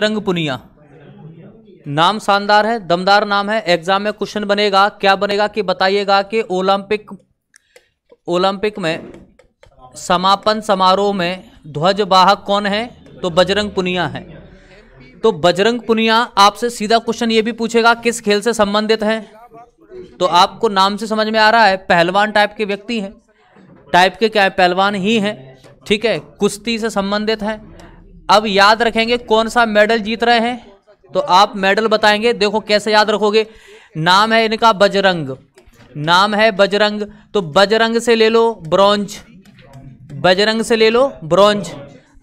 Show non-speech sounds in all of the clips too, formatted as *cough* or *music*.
बजरंग पुनिया नाम शानदार है दमदार नाम है एग्जाम में क्वेश्चन बनेगा क्या बनेगा कि बताइएगा कि ओलंपिक ओलंपिक में समापन समारोह में ध्वज वाहक कौन है तो बजरंग पुनिया है तो बजरंग पुनिया आपसे सीधा क्वेश्चन ये भी पूछेगा किस खेल से संबंधित है तो आपको नाम से समझ में आ रहा है पहलवान टाइप के व्यक्ति हैं टाइप के क्या है पहलवान ही हैं ठीक है कुश्ती से संबंधित है अब याद रखेंगे कौन सा मेडल जीत रहे हैं तो आप मेडल बताएंगे देखो कैसे याद रखोगे नाम है इनका बजरंग नाम है बजरंग तो बजरंग से ले लो ब्रॉन्ज बजरंग से ले लो ब्रॉन्ज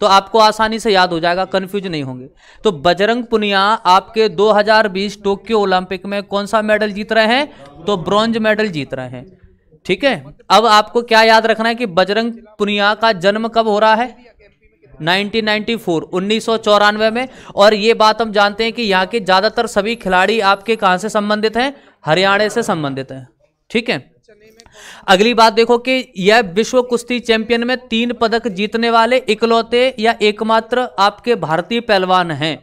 तो आपको आसानी से याद हो जाएगा कन्फ्यूज नहीं होंगे तो बजरंग पुनिया आपके 2020 टोक्यो ओलंपिक में कौन सा मेडल जीत रहे हैं तो ब्रॉन्ज मेडल जीत रहे हैं ठीक है अब आपको क्या याद रखना है कि बजरंग पुनिया का जन्म कब हो रहा है 1994 में और ये बात हम जानते हैं कि यहाँ के ज़्यादातर सभी खिलाड़ी आपके कहा से संबंधित हैं हरियाणा से संबंधित हैं ठीक है अगली बात देखो कि यह विश्व कुश्ती चैंपियन में तीन पदक जीतने वाले इकलौते या एकमात्र आपके भारतीय पहलवान हैं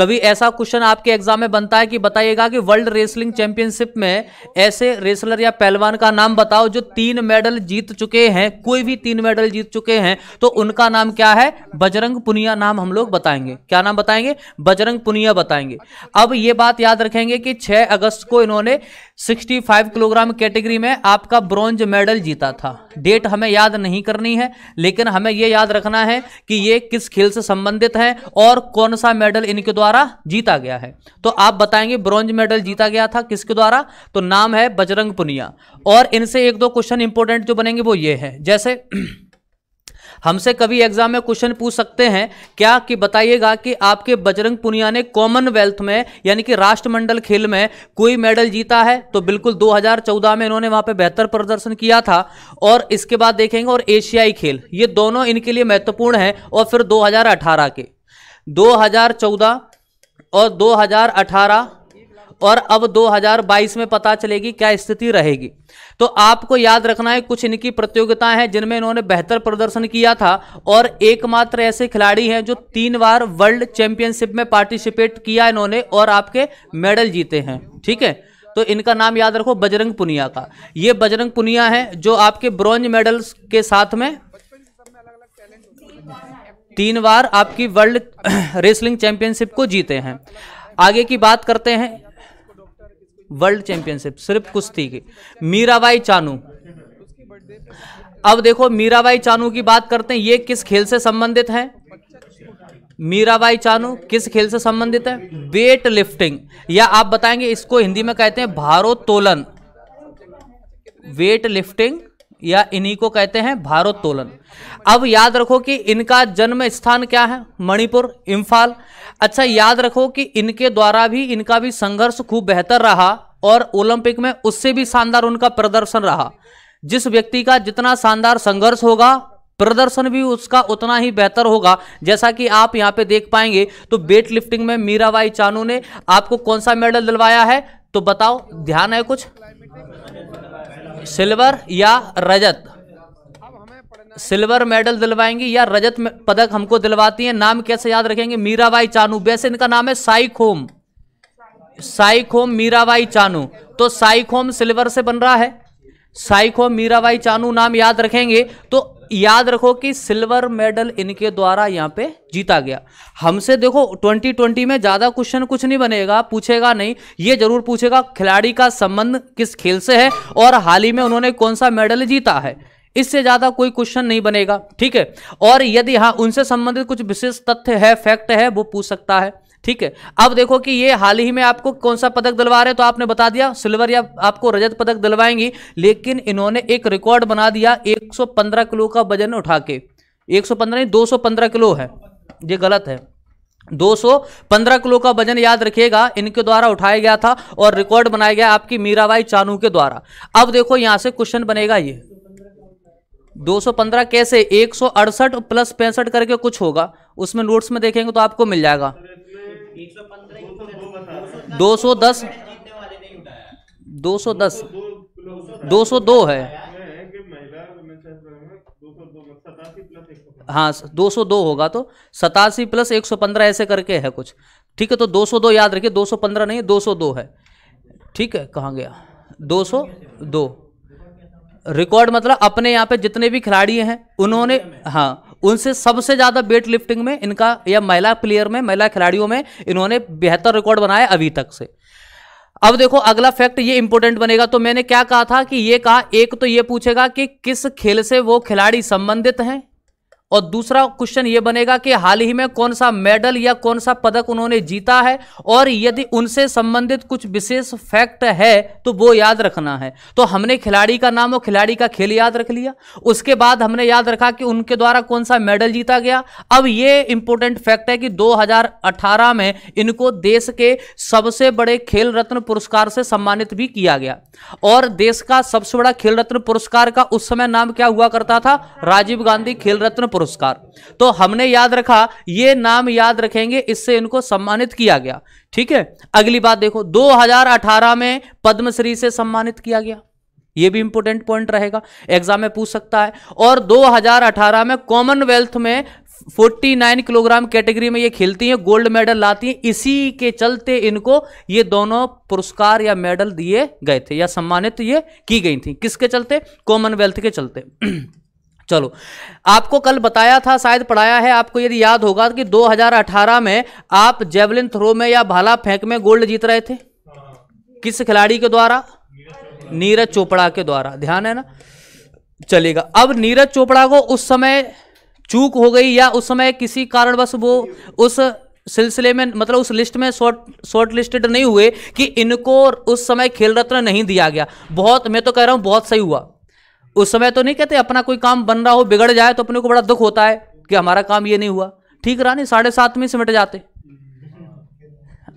कभी ऐसा क्वेश्चन आपके एग्जाम में बनता है कि बताइएगा कि वर्ल्ड रेसलिंग चैंपियनशिप में ऐसे रेसलर या पहलवान का नाम बताओ जो तीन मेडल जीत चुके हैं कोई भी तीन मेडल जीत चुके हैं तो उनका नाम क्या है बजरंग पुनिया नाम हम लोग बताएंगे क्या नाम बताएंगे बजरंग पुनिया बताएंगे अब ये बात याद रखेंगे कि छह अगस्त को इन्होंने सिक्सटी किलोग्राम कैटेगरी में आपका ब्रॉन्ज मेडल जीता था डेट हमें याद नहीं करनी है लेकिन हमें यह याद रखना है कि ये किस खेल से संबंधित है और कौन सा मेडल इनके द्वारा द्वारा जीता गया है तो आप बताएंगे ब्रॉन्ज मेडल जीता गया था किसके द्वारा तो नाम है बजरंग पुनिया और इनसे एक दो क्वेश्चन इंपोर्टेंट जो बनेंगे वो ये है जैसे *clears throat* हमसे कभी एग्जाम में क्वेश्चन पूछ सकते हैं क्या कि बताइएगा कि आपके बजरंग पुनिया ने कॉमनवेल्थ में यानी कि राष्ट्रमंडल खेल में कोई मेडल जीता है तो बिल्कुल 2014 में इन्होंने वहां पे बेहतर प्रदर्शन किया था और इसके बाद देखेंगे और एशियाई खेल ये दोनों इनके लिए महत्वपूर्ण है और फिर दो के दो और 2018 और अब 2022 में पता चलेगी क्या स्थिति रहेगी तो आपको याद रखना है कुछ इनकी प्रतियोगिताएं हैं जिनमें इन्होंने बेहतर प्रदर्शन किया था और एकमात्र ऐसे खिलाड़ी हैं जो तीन बार वर्ल्ड चैंपियनशिप में पार्टिसिपेट किया इन्होंने और आपके मेडल जीते हैं ठीक है तो इनका नाम याद रखो बजरंग पुनिया का ये बजरंग पुनिया है जो आपके ब्रॉन्ज मेडल्स के साथ में तीन बार आपकी वर्ल्ड *clears throat* रेसलिंग चैंपियनशिप को जीते हैं आगे की बात करते हैं वर्ल्ड चैंपियनशिप सिर्फ कुश्ती की मीराबाई चानू अब देखो मीराबाई चानू की बात करते हैं ये किस खेल से संबंधित है मीराबाई चानू किस खेल से संबंधित है वेट लिफ्टिंग या आप बताएंगे इसको हिंदी में कहते हैं भारोत्तोलन वेट लिफ्टिंग या इन्हीं को कहते हैं भारोत्तोलन अब याद रखो कि इनका जन्म स्थान क्या है मणिपुर इम्फाल अच्छा याद रखो कि इनके द्वारा भी इनका भी संघर्ष खूब बेहतर रहा और ओलंपिक में उससे भी शानदार उनका प्रदर्शन रहा जिस व्यक्ति का जितना शानदार संघर्ष होगा प्रदर्शन भी उसका उतना ही बेहतर होगा जैसा कि आप यहाँ पे देख पाएंगे तो वेट लिफ्टिंग में मीराबाई चानू ने आपको कौन सा मेडल दिलवाया है तो बताओ ध्यान है कुछ सिल्वर या रजत सिल्वर मेडल दिलवाएंगी या रजत पदक हमको दिलवाती हैं नाम कैसे याद रखेंगे मीराबाई चानू वैसे इनका नाम है साइखोम साइखोम मीराबाई चानू तो खोम सिल्वर से बन रहा है साइखोम मीराबाई चानू नाम याद रखेंगे तो याद रखो कि सिल्वर मेडल इनके द्वारा यहाँ पे जीता गया हमसे देखो 2020 में ज़्यादा क्वेश्चन कुछ नहीं बनेगा पूछेगा नहीं ये जरूर पूछेगा खिलाड़ी का संबंध किस खेल से है और हाल ही में उन्होंने कौन सा मेडल जीता है इससे ज्यादा कोई क्वेश्चन नहीं बनेगा ठीक है और यदि हाँ उनसे संबंधित कुछ विशेष तथ्य है फैक्ट है वो पूछ सकता है ठीक है अब देखो कि ये हाल ही में आपको कौन सा पदक दिलवा रहे तो आपने बता दिया सिल्वर या आपको रजत पदक दिलवाएंगी लेकिन इन्होंने एक रिकॉर्ड बना दिया 115 किलो का वजन उठा के 115 नहीं 215 किलो है ये गलत है 215 किलो का वजन याद रखिएगा इनके द्वारा उठाया गया था और रिकॉर्ड बनाया गया आपकी मीराबाई चानू के द्वारा अब देखो यहां से क्वेश्चन बनेगा ये 215 कैसे एक प्लस पैंसठ करके कुछ होगा उसमें नोट्स में देखेंगे तो आपको मिल जाएगा दो सौ दस दो सौ दस दो सौ दो है हाँ दो सौ दो होगा तो सतासी प्लस एक सौ पंद्रह ऐसे करके है कुछ ठीक है तो दो सौ दो याद रखिए दो सौ पंद्रह नहीं दो सौ दो है ठीक है कहाँ गया दो सौ दो रिकॉर्ड मतलब अपने यहाँ पे जितने भी खिलाड़ी हैं उन्होंने हाँ उनसे सबसे ज्यादा वेट लिफ्टिंग में इनका या महिला प्लेयर में महिला खिलाड़ियों में इन्होंने बेहतर रिकॉर्ड बनाया अभी तक से अब देखो अगला फैक्ट ये इंपॉर्टेंट बनेगा तो मैंने क्या कहा था कि ये कहा एक तो ये पूछेगा कि किस खेल से वो खिलाड़ी संबंधित हैं और दूसरा क्वेश्चन ये बनेगा कि हाल ही में कौन सा मेडल या कौन सा पदक उन्होंने जीता है और यदि उनसे संबंधित कुछ विशेष फैक्ट है तो वो याद रखना है तो हमने खिलाड़ी का नाम और खिलाड़ी का खेल याद रख लिया उसके बाद हमने याद रखा कि उनके द्वारा कौन सा मेडल जीता गया अब ये इंपॉर्टेंट फैक्ट है कि दो में इनको देश के सबसे बड़े खेल रत्न पुरस्कार से सम्मानित भी किया गया और देश का सबसे बड़ा खेल रत्न पुरस्कार का उस समय नाम क्या हुआ करता था राजीव गांधी खेल रत्न पुरस्कार तो हमने याद रखा ये नाम याद रखेंगे इससे इनको सम्मानित किया गया ठीक है अगली बात देखो 2018 में पद्मश्री से सम्मानित किया गया ये भी इंपोर्टेंट पॉइंट रहेगा एग्जाम में पूछ सकता है और 2018 में कॉमनवेल्थ में 49 किलोग्राम कैटेगरी में ये खेलती हैं गोल्ड मेडल लाती हैं इसी के चलते इनको ये दोनों पुरस्कार या मेडल दिए गए थे या सम्मानित ये की गई थी किसके चलते कॉमनवेल्थ के चलते *clears throat* चलो आपको कल बताया था शायद पढ़ाया है आपको यदि याद होगा कि 2018 में आप जेवलिन थ्रो में या भाला फेंक में गोल्ड जीत रहे थे किस खिलाड़ी के द्वारा नीरज चोपड़ा के द्वारा ध्यान है ना चलेगा अब नीरज चोपड़ा को उस समय चूक हो गई या उस समय किसी कारणवश वो उस सिलसिले में मतलब उस लिस्ट में शॉर्ट शॉर्ट लिस्टेड नहीं हुए कि इनको उस समय खेल रत्न नहीं दिया गया बहुत मैं तो कह रहा हूं बहुत सही हुआ उस समय तो नहीं कहते अपना कोई काम बन रहा हो बिगड़ जाए तो अपने को बड़ा दुख होता है कि हमारा काम ये नहीं हुआ ठीक रानी साढ़े सात में सिमट जाते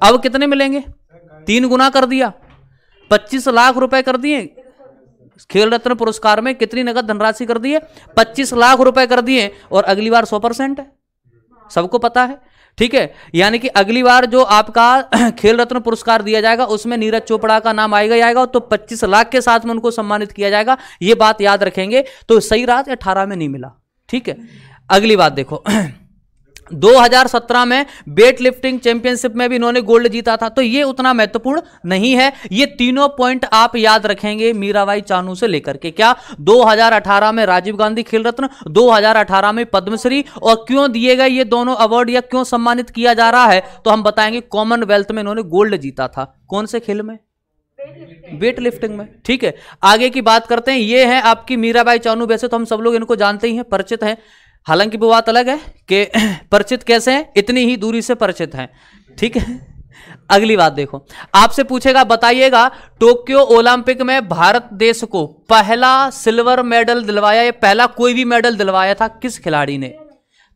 अब कितने मिलेंगे तीन गुना कर दिया पच्चीस लाख रुपए कर दिए खेल रत्न पुरस्कार में कितनी नगद धनराशि कर दिए पच्चीस लाख रुपए कर दिए और अगली बार सौ परसेंट है सबको पता है ठीक है यानी कि अगली बार जो आपका *clears throat* खेल रत्न पुरस्कार दिया जाएगा उसमें नीरज चोपड़ा का नाम आएगा आएगा तो 25 लाख के साथ में उनको सम्मानित किया जाएगा ये बात याद रखेंगे तो सही रात अठारह में नहीं मिला ठीक है अगली बात देखो *clears throat* 2017 में वेट लिफ्टिंग चैंपियनशिप में भी इन्होंने गोल्ड जीता था तो ये उतना महत्वपूर्ण नहीं है ये तीनों पॉइंट आप याद रखेंगे मीराबाई चानू से लेकर के क्या 2018 में राजीव गांधी खेल रत्न 2018 में पद्मश्री और क्यों दिए गए ये दोनों अवार्ड या क्यों सम्मानित किया जा रहा है तो हम बताएंगे कॉमनवेल्थ में इन्होंने गोल्ड जीता था कौन से खेल में वेट लिफ्टिंग में ठीक है आगे की बात करते हैं ये है आपकी मीराबाई चानू वैसे तो हम सब लोग इनको जानते ही हैं परिचित हैं हालांकि वो बात अलग है कि *clears throat* परिचित कैसे हैं इतनी ही दूरी से परिचित हैं ठीक है अगली बात देखो आपसे पूछेगा बताइएगा टोक्यो ओलंपिक में भारत देश को पहला सिल्वर मेडल दिलवाया या पहला कोई भी मेडल दिलवाया था किस खिलाड़ी ने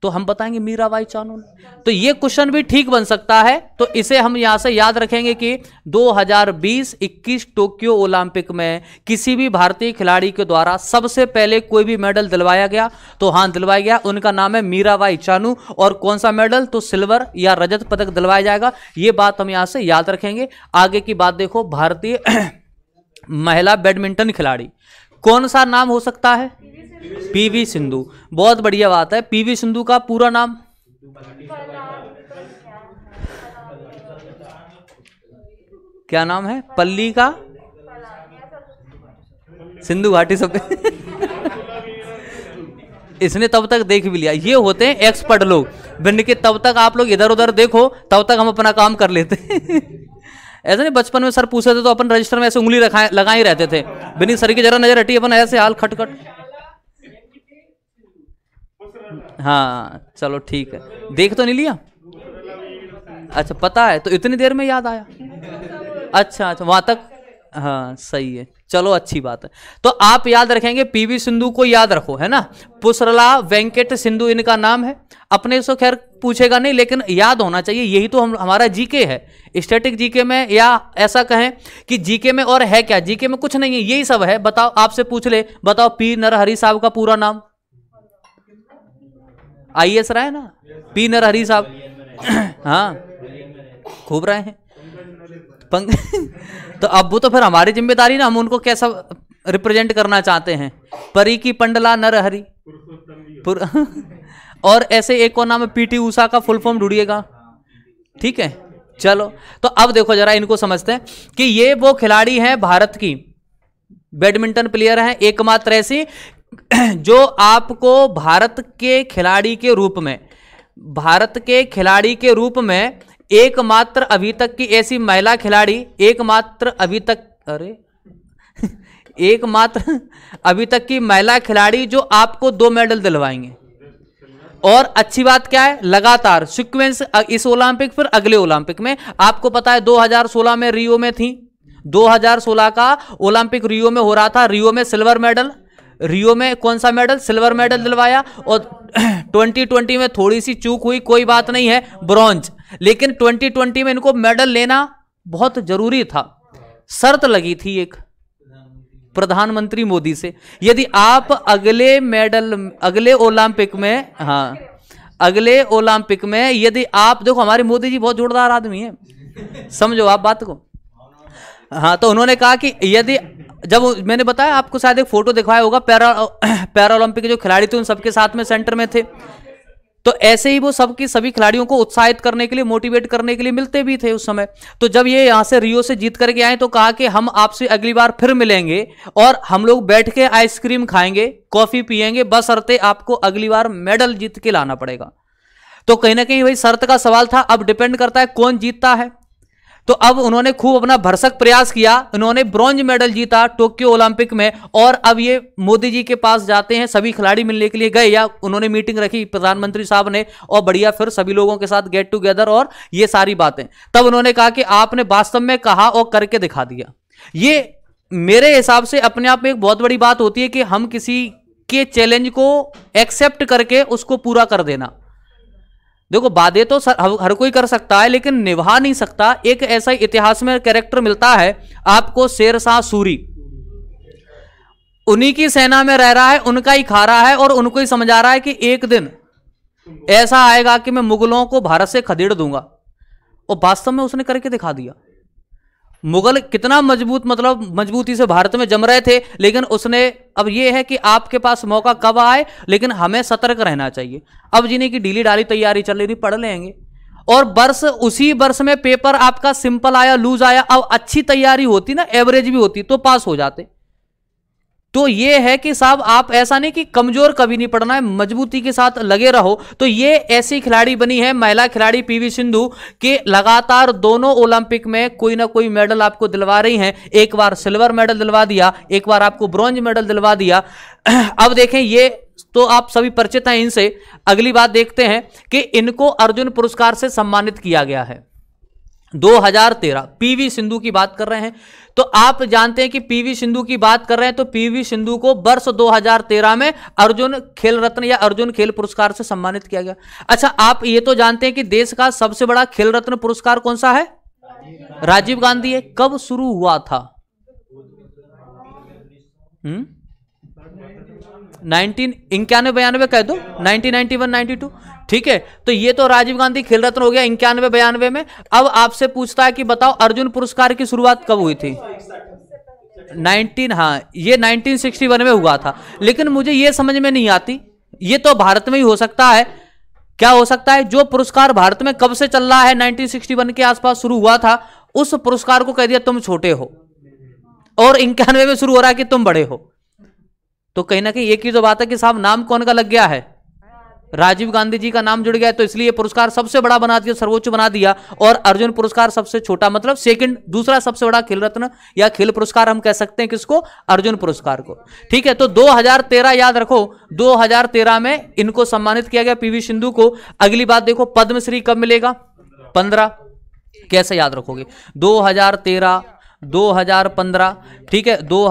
तो हम बताएंगे मीराबाई चानू तो ये क्वेश्चन भी ठीक बन सकता है तो इसे हम यहां से याद रखेंगे कि 2020-21 टोक्यो ओलंपिक में किसी भी भारतीय खिलाड़ी के द्वारा सबसे पहले कोई भी मेडल दिलवाया गया तो हां दिलवाया गया उनका नाम है मीराबाई चानू और कौन सा मेडल तो सिल्वर या रजत पदक दिलवाया जाएगा ये बात हम यहां से याद रखेंगे आगे की बात देखो भारतीय *clears throat* महिला बैडमिंटन खिलाड़ी कौन सा नाम हो सकता है पीवी सिंधु बहुत बढ़िया बात है पीवी सिंधु का पूरा नाम क्या नाम है पल्ली का सिंधु घाटी सब इसने तब तक देख भी लिया ये होते हैं एक्सपर्ट लोग बिन के तब तक आप लोग इधर उधर देखो तब तक हम अपना काम कर लेते हैं ऐसा नहीं बचपन में सर पूछे थे तो अपन रजिस्टर में ऐसे उंगली लगा ही रहते थे बिनी सर की जरा नजर हटी अपन ऐसे हाल खटखट हाँ चलो ठीक है देख तो नहीं लिया अच्छा पता है तो इतनी देर में याद आया अच्छा अच्छा वहां तक हाँ सही है चलो अच्छी बात है तो आप याद रखेंगे पीवी सिंधु को याद रखो है ना पुसरला वेंकट सिंधु इनका नाम है अपने से खैर पूछेगा नहीं लेकिन याद होना चाहिए यही तो हम हमारा जीके है स्टैटिक जीके में या ऐसा कहें कि जीके में और है क्या जीके में कुछ नहीं है यही सब है बताओ आपसे पूछ ले बताओ पी नरहरी साहब का पूरा नाम आई एस रहा है ना पी नरहरी साहब *coughs* हाँ खूब रहे हैं पंक *laughs* तो अब वो तो फिर हमारी जिम्मेदारी ना हम उनको कैसा रिप्रेजेंट करना चाहते हैं परी की पंडला नर हरी *laughs* और ऐसे एक को नाम पी पीटी ऊषा का फुल फॉर्म ढूंढिएगा ठीक है चलो तो अब देखो जरा इनको समझते हैं कि ये वो खिलाड़ी हैं भारत की बैडमिंटन प्लेयर हैं एकमात्र ऐसी *clears throat* जो आपको भारत के खिलाड़ी के रूप में भारत के खिलाड़ी के रूप में एकमात्र अभी तक की ऐसी महिला खिलाड़ी एकमात्र अभी तक अरे *laughs* एकमात्र अभी तक की महिला खिलाड़ी जो आपको दो मेडल दिलवाएंगे और अच्छी बात क्या है लगातार सिक्वेंस इस ओलंपिक फिर अगले ओलंपिक में आपको पता है 2016 में रियो में थी 2016 का ओलंपिक रियो में हो रहा था रियो में सिल्वर मेडल रियो में कौन सा मेडल सिल्वर मेडल दिलवाया और 2020 में थोड़ी सी चूक हुई कोई बात नहीं है ब्रॉन्ज लेकिन 2020 में इनको मेडल लेना बहुत जरूरी था शर्त लगी थी एक प्रधानमंत्री मोदी से यदि आप अगले मेडल अगले ओलंपिक में हाँ अगले ओलंपिक में यदि आप देखो हमारे मोदी जी बहुत जोरदार आदमी है समझो आप बात को हाँ तो उन्होंने कहा कि यदि जब मैंने बताया आपको शायद एक फोटो दिखाया होगा पैरा *clears throat* पैरालंपिक के जो खिलाड़ी थे उन सबके साथ में सेंटर में थे तो ऐसे ही वो सबकी सभी खिलाड़ियों को उत्साहित करने के लिए मोटिवेट करने के लिए मिलते भी थे उस समय तो जब ये यहाँ से रियो से जीत करके आए तो कहा कि हम आपसे अगली बार फिर मिलेंगे और हम लोग बैठ के आइसक्रीम खाएंगे कॉफी पियेंगे बस अरते आपको अगली बार मेडल जीत के लाना पड़ेगा तो कहीं ना कहीं भाई शर्त का सवाल था अब डिपेंड करता है कौन जीतता है तो अब उन्होंने खूब अपना भरसक प्रयास किया उन्होंने ब्रॉन्ज मेडल जीता टोक्यो ओलंपिक में और अब ये मोदी जी के पास जाते हैं सभी खिलाड़ी मिलने के लिए गए या उन्होंने मीटिंग रखी प्रधानमंत्री साहब ने और बढ़िया फिर सभी लोगों के साथ गेट टूगेदर और ये सारी बातें तब उन्होंने कहा कि आपने वास्तव में कहा और करके दिखा दिया ये मेरे हिसाब से अपने आप में एक बहुत बड़ी बात होती है कि हम किसी के चैलेंज को एक्सेप्ट करके उसको पूरा कर देना देखो बातें तो सर हर कोई कर सकता है लेकिन निभा नहीं सकता एक ऐसा इतिहास में कैरेक्टर मिलता है आपको शेर शाह सूरी उन्हीं की सेना में रह रहा है उनका ही खा रहा है और उनको ही समझा रहा है कि एक दिन ऐसा आएगा कि मैं मुगलों को भारत से खदेड़ दूंगा और वास्तव में उसने करके दिखा दिया मुगल कितना मजबूत मतलब मजबूती से भारत में जम रहे थे लेकिन उसने अब ये है कि आपके पास मौका कब आए लेकिन हमें सतर्क रहना चाहिए अब जिन्हें की ढीली डाली तैयारी चल रही थी पढ़ लेंगे और वर्ष उसी वर्ष में पेपर आपका सिंपल आया लूज आया अब अच्छी तैयारी होती ना एवरेज भी होती तो पास हो जाते तो ये है कि साहब आप ऐसा नहीं कि कमजोर कभी नहीं पड़ना है मजबूती के साथ लगे रहो तो ये ऐसी खिलाड़ी बनी है महिला खिलाड़ी पीवी सिंधु के लगातार दोनों ओलंपिक में कोई ना कोई मेडल आपको दिलवा रही हैं एक बार सिल्वर मेडल दिलवा दिया एक बार आपको ब्रॉन्ज मेडल दिलवा दिया *clears throat* अब देखें ये तो आप सभी परिचित हैं इनसे अगली बात देखते हैं कि इनको अर्जुन पुरस्कार से सम्मानित किया गया है 2013 पीवी सिंधु की बात कर रहे हैं तो आप जानते हैं कि पीवी सिंधु की बात कर रहे हैं तो पीवी सिंधु को वर्ष 2013 में अर्जुन खेल रत्न या अर्जुन खेल पुरस्कार से सम्मानित किया गया अच्छा आप ये तो जानते हैं कि देश का सबसे बड़ा खेल रत्न पुरस्कार कौन सा है राजीव गांधी है कब शुरू हुआ था हम्म? नाइनटीन इक्यानवे बयानवे कह दो nineteen ninety one ninety two ठीक है तो ये तो राजीव गांधी खेल रत्न हो गया इक्यानवे बयानवे में अब आपसे पूछता है कि बताओ अर्जुन पुरस्कार की शुरुआत कब हुई थी 19 हाँ ये 1961 में हुआ था लेकिन मुझे ये समझ में नहीं आती ये तो भारत में ही हो सकता है क्या हो सकता है जो पुरस्कार भारत में कब से चल रहा है 1961 के आसपास शुरू हुआ था उस पुरस्कार को कह दिया तुम छोटे हो और इक्यानवे में शुरू हो रहा है कि तुम बड़े हो तो कहीं ना कहीं एक ही जो तो बात है कि साहब नाम कौन का लग गया है राजीव गांधी जी का नाम जुड़ गया तो इसलिए पुरस्कार सबसे बड़ा बना दिया सर्वोच्च बना दिया और अर्जुन पुरस्कार सबसे छोटा मतलब सेकंड दूसरा सबसे बड़ा खेल रत्न या खेल पुरस्कार हम कह सकते हैं किसको अर्जुन पुरस्कार को ठीक है तो 2013 याद रखो 2013 में इनको सम्मानित किया गया पीवी सिंधु को अगली बात देखो पद्मश्री कब मिलेगा पंद्रह कैसे याद रखोगे दो हजार ठीक है दो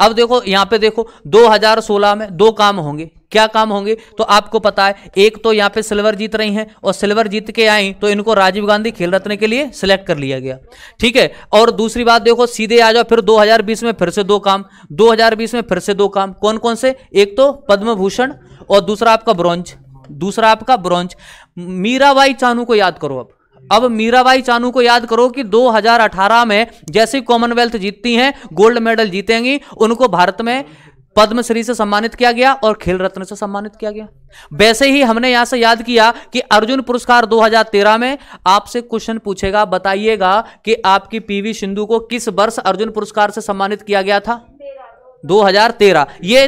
अब देखो यहां पर देखो दो में दो काम होंगे क्या काम होंगे तो आपको पता है एक तो यहाँ पे सिल्वर जीत रही हैं और सिल्वर जीत के आई तो इनको राजीव गांधी खेल रत्न के लिए सिलेक्ट कर लिया गया ठीक है और दूसरी बात देखो सीधे आ जाओ फिर 2020 में फिर से दो काम 2020 में फिर से दो काम कौन कौन से एक तो पद्म भूषण और दूसरा आपका ब्रॉन्ज दूसरा आपका ब्रॉन्ज मीराबाई चानू को याद करो अब अब मीराबाई चानू को याद करो कि 2018 में जैसे कॉमनवेल्थ जीतती हैं गोल्ड मेडल जीतेंगी उनको भारत में पद्मश्री से सम्मानित किया गया और खेल रत्न से सम्मानित किया गया वैसे ही हमने यहां से याद किया कि अर्जुन पुरस्कार 2013 में आपसे क्वेश्चन पूछेगा बताइएगा कि आपकी पीवी सिंधु को किस वर्ष अर्जुन पुरस्कार से सम्मानित किया गया था 2013 ये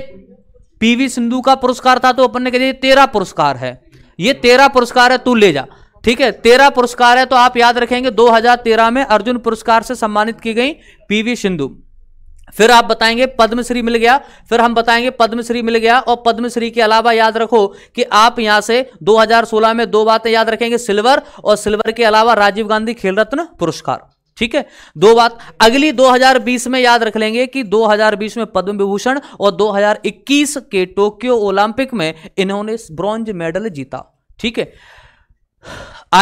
पीवी सिंधु का पुरस्कार था तो अपन ने कह तेरा पुरस्कार है ये तेरा पुरस्कार है तू ले जा ठीक है तेरह पुरस्कार है तो आप याद रखेंगे 2013 में अर्जुन पुरस्कार से सम्मानित की गई पीवी सिंधु फिर आप बताएंगे पद्मश्री मिल गया फिर हम बताएंगे पद्मश्री मिल गया और पद्मश्री के अलावा याद रखो कि आप यहां से 2016 में दो बातें याद रखेंगे सिल्वर और सिल्वर के अलावा राजीव गांधी खेल रत्न पुरस्कार ठीक है दो बात अगली 2020 में याद रख लेंगे कि 2020 में पद्म विभूषण और 2021 के टोक्यो ओलंपिक में इन्होंने ब्रॉन्ज मेडल जीता ठीक है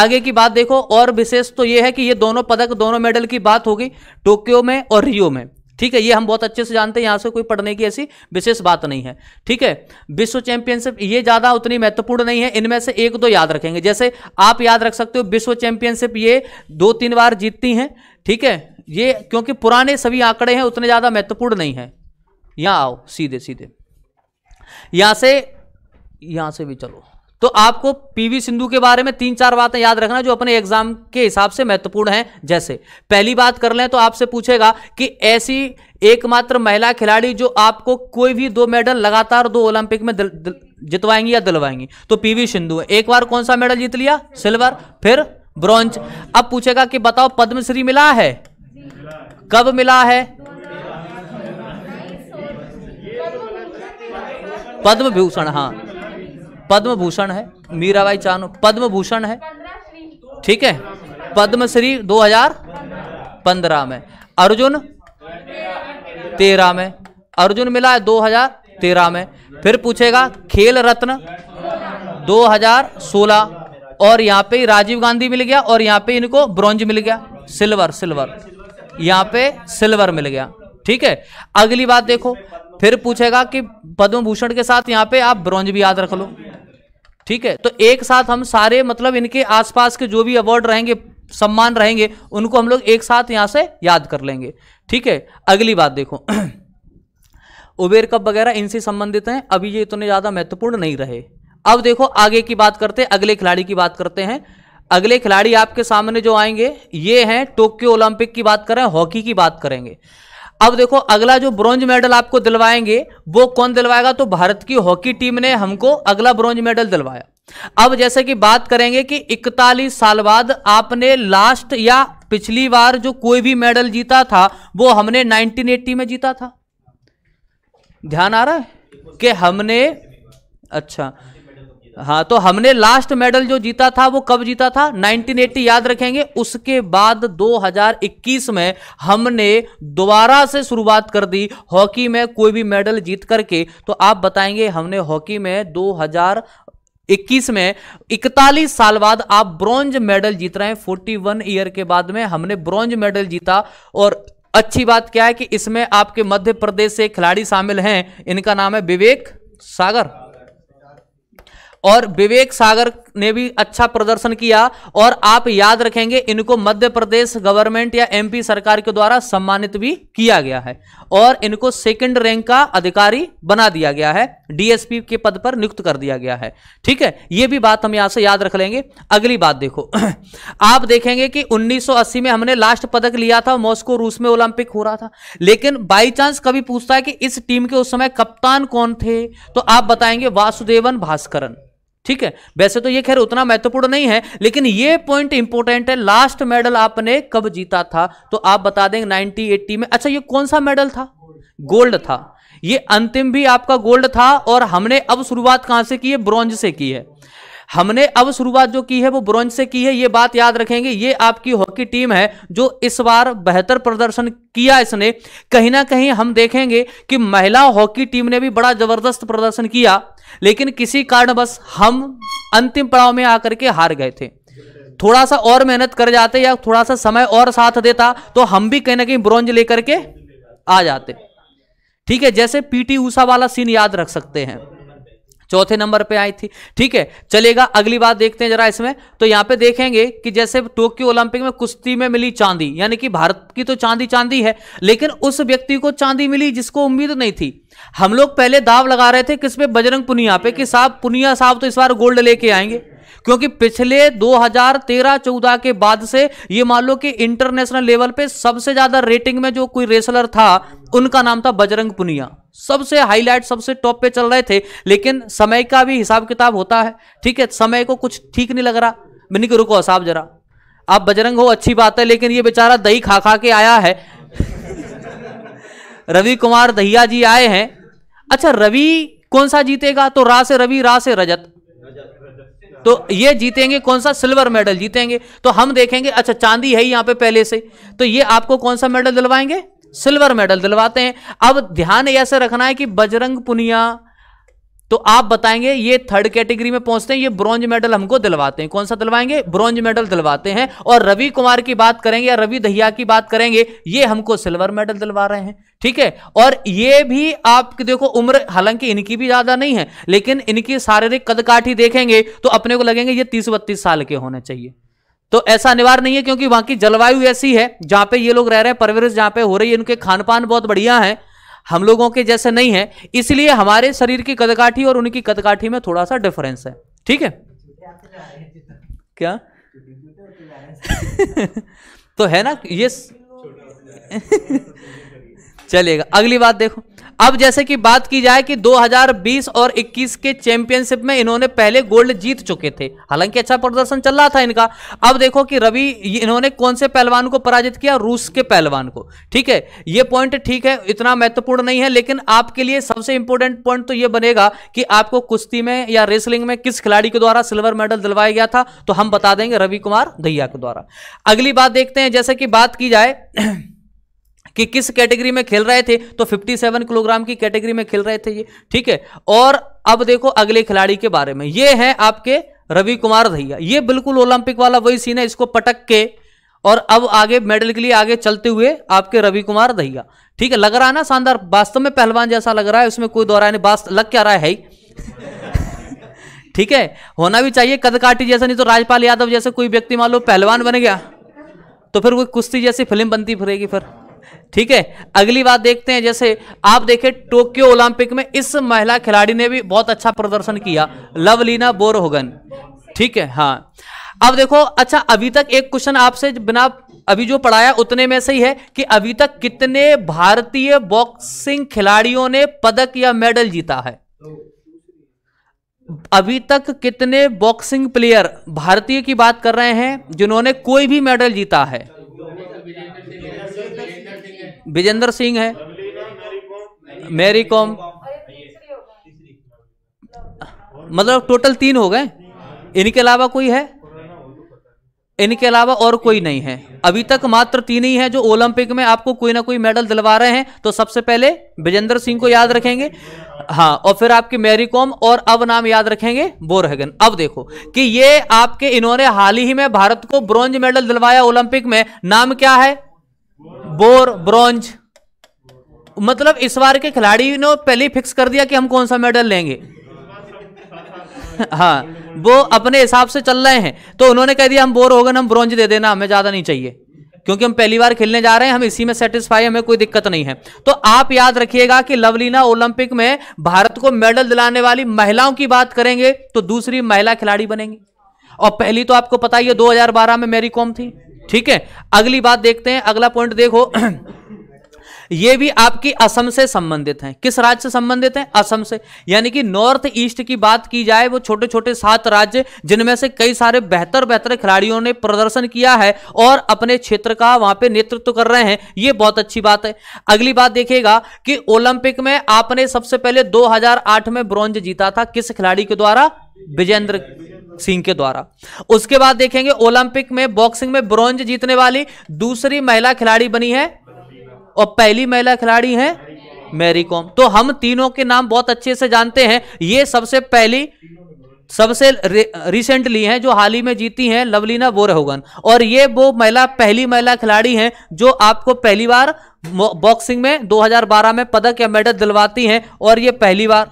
आगे की बात देखो और विशेष तो यह है कि ये दोनों पदक दोनों मेडल की बात होगी टोक्यो में और रियो में ठीक है ये हम बहुत अच्छे से जानते हैं यहाँ से कोई पढ़ने की ऐसी विशेष बात नहीं है ठीक है विश्व चैंपियनशिप ये ज़्यादा उतनी महत्वपूर्ण नहीं है इनमें से एक दो याद रखेंगे जैसे आप याद रख सकते हो विश्व चैंपियनशिप ये दो तीन बार जीतती हैं ठीक है ये क्योंकि पुराने सभी आंकड़े हैं उतने ज़्यादा महत्वपूर्ण नहीं है यहाँ आओ सीधे सीधे यहाँ से यहाँ से भी चलो तो आपको पीवी सिंधु के बारे में तीन चार बातें याद रखना जो अपने एग्जाम के हिसाब से महत्वपूर्ण हैं जैसे पहली बात कर लें तो आपसे पूछेगा कि ऐसी एकमात्र महिला खिलाड़ी जो आपको कोई भी दो मेडल लगातार दो ओलंपिक में दिल, दिल, जितवाएंगी या दिलवाएंगी तो पीवी सिंधु एक बार कौन सा मेडल जीत लिया सिल्वर फिर ब्रॉन्ज अब पूछेगा कि बताओ पद्मश्री मिला है कब मिला है पद्म भूषण हाँ पद्म भूषण है मीराबाई चानू पद्म भूषण है ठीक है पद्मश्री 2015 में अर्जुन तेरह में अर्जुन मिला है 2013 में फिर पूछेगा खेल रत्न 2016 और यहाँ पे राजीव गांधी मिल गया और यहाँ पे इनको ब्रॉन्ज मिल गया सिल्वर सिल्वर यहाँ पे सिल्वर मिल गया ठीक है अगली बात देखो फिर पूछेगा कि पद्म भूषण के साथ यहाँ पे आप ब्रॉन्ज भी याद रख लो ठीक है तो एक साथ हम सारे मतलब इनके आसपास के जो भी अवार्ड रहेंगे सम्मान रहेंगे उनको हम लोग एक साथ यहाँ से याद कर लेंगे ठीक है अगली बात देखो *clears throat* उबेर कप वगैरह इनसे संबंधित हैं अभी ये इतने ज़्यादा महत्वपूर्ण नहीं रहे अब देखो आगे की बात करते हैं अगले खिलाड़ी की बात करते हैं अगले खिलाड़ी आपके सामने जो आएंगे ये हैं टोक्यो ओलंपिक की बात करें हॉकी की बात करेंगे अब देखो अगला जो ब्रॉन्ज मेडल आपको दिलवाएंगे वो कौन दिलवाएगा तो भारत की हॉकी टीम ने हमको अगला ब्रॉन्ज मेडल दिलवाया अब जैसे कि बात करेंगे कि 41 साल बाद आपने लास्ट या पिछली बार जो कोई भी मेडल जीता था वो हमने 1980 में जीता था ध्यान आ रहा है कि हमने अच्छा हाँ तो हमने लास्ट मेडल जो जीता था वो कब जीता था 1980 याद रखेंगे उसके बाद 2021 में हमने दोबारा से शुरुआत कर दी हॉकी में कोई भी मेडल जीत करके तो आप बताएंगे हमने हॉकी में 2021 में 41 साल बाद आप ब्रॉन्ज मेडल जीत रहे हैं 41 ईयर के बाद में हमने ब्रॉन्ज मेडल जीता और अच्छी बात क्या है कि इसमें आपके मध्य प्रदेश से खिलाड़ी शामिल हैं इनका नाम है विवेक सागर और विवेक सागर ने भी अच्छा प्रदर्शन किया और आप याद रखेंगे इनको मध्य प्रदेश गवर्नमेंट या एमपी सरकार के द्वारा सम्मानित भी किया गया है और इनको सेकंड रैंक का अधिकारी बना दिया गया है डीएसपी के पद पर नियुक्त कर दिया गया है ठीक है यह भी बात हम यहां से याद रख लेंगे अगली बात देखो *clears throat* आप देखेंगे कि 1980 में हमने लास्ट पदक लिया था मॉस्को रूस में ओलंपिक हो रहा था लेकिन बाई चांस कभी पूछता है कि इस टीम के उस समय कप्तान कौन थे तो आप बताएंगे वासुदेवन भास्करन ठीक है वैसे तो ये खैर उतना महत्वपूर्ण नहीं है लेकिन ये पॉइंट इंपॉर्टेंट है लास्ट मेडल आपने कब जीता था तो आप बता देंगे नाइनटीन एट्टी में अच्छा ये कौन सा मेडल था गोल्ड था ये अंतिम भी आपका गोल्ड था और हमने अब शुरुआत कहां से की है ब्रॉन्ज से की है हमने अब शुरुआत जो की है वो ब्रॉन्ज से की है ये बात याद रखेंगे ये आपकी हॉकी टीम है जो इस बार बेहतर प्रदर्शन किया इसने कहीं ना कहीं हम देखेंगे कि महिला हॉकी टीम ने भी बड़ा जबरदस्त प्रदर्शन किया लेकिन किसी कारणवश हम अंतिम पड़ाव में आकर के हार गए थे थोड़ा सा और मेहनत कर जाते या थोड़ा सा समय और साथ देता तो हम भी कहीं ना कहीं ब्रॉन्ज लेकर के आ जाते ठीक है जैसे पीटी ऊषा वाला सीन याद रख सकते हैं चौथे नंबर पे आई थी ठीक है चलेगा अगली बात देखते हैं जरा इसमें तो यहां पे देखेंगे कि जैसे टोक्यो ओलंपिक में कुश्ती में मिली चांदी यानी कि भारत की तो चांदी चांदी है लेकिन उस व्यक्ति को चांदी मिली जिसको उम्मीद नहीं थी हम लोग पहले दाव लगा रहे थे किस पे बजरंग पुनिया पे कि साहब पुनिया साहब तो इस बार गोल्ड लेके आएंगे क्योंकि पिछले 2013-14 के बाद से ये मान लो कि इंटरनेशनल लेवल पे सबसे ज्यादा रेटिंग में जो कोई रेसलर था उनका नाम था बजरंग पुनिया सबसे हाईलाइट सबसे टॉप पे चल रहे थे लेकिन समय का भी हिसाब किताब होता है ठीक है समय को कुछ ठीक नहीं लग रहा मैंने कि रुको साहब जरा आप बजरंग हो अच्छी बात है लेकिन ये बेचारा दही खा खा के आया है *laughs* रवि कुमार दहिया जी आए हैं अच्छा रवि कौन सा जीतेगा तो रा से रवि रा से रजत तो ये जीतेंगे कौन सा सिल्वर मेडल जीतेंगे तो हम देखेंगे अच्छा चांदी है यहां पे पहले से तो ये आपको कौन सा मेडल दिलवाएंगे सिल्वर मेडल दिलवाते हैं अब ध्यान ऐसे रखना है कि बजरंग पुनिया तो आप बताएंगे ये थर्ड कैटेगरी में पहुंचते हैं ये ब्रॉन्ज मेडल हमको दिलवाते हैं कौन सा दिलवाएंगे ब्रॉन्ज मेडल दिलवाते हैं और रवि कुमार की बात करेंगे या रवि दहिया की बात करेंगे ये हमको सिल्वर मेडल दिलवा रहे हैं ठीक है और ये भी आप देखो उम्र हालांकि इनकी भी ज्यादा नहीं है लेकिन इनकी शारीरिक कदकाठी देखेंगे तो अपने को लगेंगे ये तीस बत्तीस साल के होने चाहिए तो ऐसा अनिवार्य नहीं है क्योंकि वहां की जलवायु ऐसी है जहां पे ये लोग रह रहे हैं परवरिश जहां पे हो रही है इनके खान पान बहुत बढ़िया है हम लोगों के जैसे नहीं है इसलिए हमारे शरीर की कदकाठी और उनकी कदकाठी में थोड़ा सा डिफरेंस है ठीक है क्या *laughs* तो है ना ये *laughs* चलेगा अगली बात देखो अब जैसे कि बात की जाए कि 2020 और 21 के चैंपियनशिप में इन्होंने पहले गोल्ड जीत चुके थे हालांकि अच्छा प्रदर्शन चल रहा था इनका अब देखो कि रवि इन्होंने कौन से पहलवान को पराजित किया रूस के पहलवान को ठीक है ये पॉइंट ठीक है इतना महत्वपूर्ण नहीं है लेकिन आपके लिए सबसे इंपॉर्टेंट पॉइंट तो यह बनेगा कि आपको कुश्ती में या रेसलिंग में किस खिलाड़ी के द्वारा सिल्वर मेडल दिलवाया गया था तो हम बता देंगे रवि कुमार दहिया के द्वारा अगली बात देखते हैं जैसे कि बात की जाए कि किस कैटेगरी में खेल रहे थे तो 57 किलोग्राम की कैटेगरी में खेल रहे थे ये ठीक है और अब देखो अगले खिलाड़ी के बारे में ये है आपके रवि कुमार धैया ये बिल्कुल ओलंपिक वाला वही सीन है इसको पटक के और अब आगे मेडल के लिए आगे चलते हुए आपके रवि कुमार दहिया ठीक है लग रहा है ना शानदार वास्तव में पहलवान जैसा लग रहा है उसमें कोई दोहरा नहीं वास्तव लग क्या रहा है ही *laughs* ठीक है होना भी चाहिए कदकाठी जैसा नहीं तो राजपाल यादव जैसे कोई व्यक्ति मान लो पहलवान बन गया तो फिर वो कुश्ती जैसी फिल्म बनती फिरेगी फिर ठीक है अगली बात देखते हैं जैसे आप देखें टोक्यो ओलंपिक में इस महिला खिलाड़ी ने भी बहुत अच्छा प्रदर्शन किया लवलीना बोरहोगन ठीक है हाँ अब देखो अच्छा अभी तक एक क्वेश्चन आपसे बिना अभी जो पढ़ाया उतने में से ही है कि अभी तक कितने भारतीय बॉक्सिंग खिलाड़ियों ने पदक या मेडल जीता है अभी तक कितने बॉक्सिंग प्लेयर भारतीय की बात कर रहे हैं जिन्होंने कोई भी मेडल जीता है विजेंद्र सिंह है मेरी कॉम मतलब टोटल तीन हो गए इनके अलावा कोई है इनके अलावा और कोई नहीं है अभी तक मात्र तीन ही हैं जो ओलंपिक में आपको कोई ना कोई मेडल दिलवा रहे हैं तो सबसे पहले विजेंद्र सिंह को याद रखेंगे हाँ और फिर आपके मैरी कॉम और अब नाम याद रखेंगे बोरहगन अब देखो कि ये आपके इन्होंने हाल ही में भारत को ब्रॉन्ज मेडल दिलवाया ओलंपिक में नाम क्या है बोर ब्रॉन्ज मतलब इस बार के खिलाड़ी ने पहले फिक्स कर दिया कि हम कौन सा मेडल लेंगे हाँ वो अपने हिसाब से चल रहे हैं तो उन्होंने कह दिया हम बोर हो गए हम ब्रॉन्ज दे देना हमें ज़्यादा नहीं चाहिए क्योंकि हम पहली बार खेलने जा रहे हैं हम इसी में सेटिस्फाई हमें कोई दिक्कत नहीं है तो आप याद रखिएगा कि लवलीना ओलंपिक में भारत को मेडल दिलाने वाली महिलाओं की बात करेंगे तो दूसरी महिला खिलाड़ी बनेंगी और पहली तो आपको पता ही है 2012 में मेरी कॉम थी ठीक है अगली बात देखते हैं अगला पॉइंट देखो *clears throat* ये भी आपकी असम से संबंधित हैं किस राज्य से संबंधित हैं असम से यानी कि नॉर्थ ईस्ट की बात की जाए वो छोटे छोटे सात राज्य जिनमें से कई सारे बेहतर बेहतर खिलाड़ियों ने प्रदर्शन किया है और अपने क्षेत्र का वहां पे नेतृत्व कर रहे हैं ये बहुत अच्छी बात है अगली बात देखिएगा कि ओलंपिक में आपने सबसे पहले दो में ब्रॉन्ज जीता था किस खिलाड़ी के द्वारा विजेंद्र सिंह के द्वारा उसके बाद देखेंगे ओलंपिक में बॉक्सिंग में ब्रॉन्ज जीतने वाली दूसरी महिला खिलाड़ी बनी है और पहली महिला खिलाड़ी है मैरी कॉम तो हम तीनों के नाम बहुत अच्छे से जानते हैं ये सबसे पहली सबसे रिसेंटली हैं जो हाल ही में जीती हैं लवलीना बोरहोगन और ये वो महिला पहली महिला खिलाड़ी हैं जो आपको पहली बार बॉक्सिंग में 2012 में पदक या मेडल दिलवाती हैं और ये पहली बार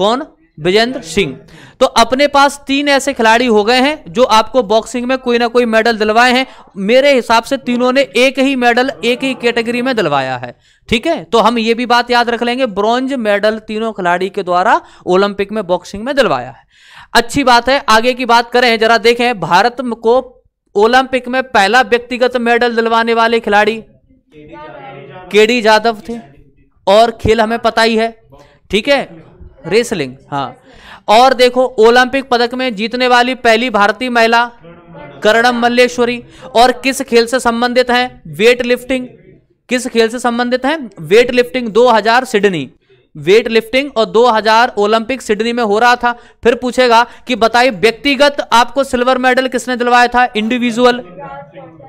कौन विजेंद्र सिंह तो अपने पास तीन ऐसे खिलाड़ी हो गए हैं जो आपको बॉक्सिंग में कोई ना कोई मेडल दिलवाए हैं मेरे हिसाब से तीनों ने एक ही मेडल एक ही कैटेगरी में दिलवाया है ठीक है तो हम ये भी बात याद रख लेंगे ब्रॉन्ज मेडल तीनों खिलाड़ी के द्वारा ओलंपिक में बॉक्सिंग में दिलवाया है अच्छी बात है आगे की बात करें जरा देखें भारत को ओलंपिक में पहला व्यक्तिगत मेडल दिलवाने वाले खिलाड़ी केडी जाधव थे और खेल हमें पता ही है ठीक है रेसलिंग हाँ और देखो ओलंपिक पदक में जीतने वाली पहली भारतीय महिला करणम मल्लेश्वरी और किस खेल से संबंधित है वेट लिफ्टिंग किस खेल से संबंधित है वेट लिफ्टिंग दो सिडनी वेट लिफ्टिंग और 2000 ओलंपिक सिडनी में हो रहा था फिर पूछेगा कि बताइए व्यक्तिगत आपको सिल्वर मेडल किसने दिलवाया था इंडिविजुअल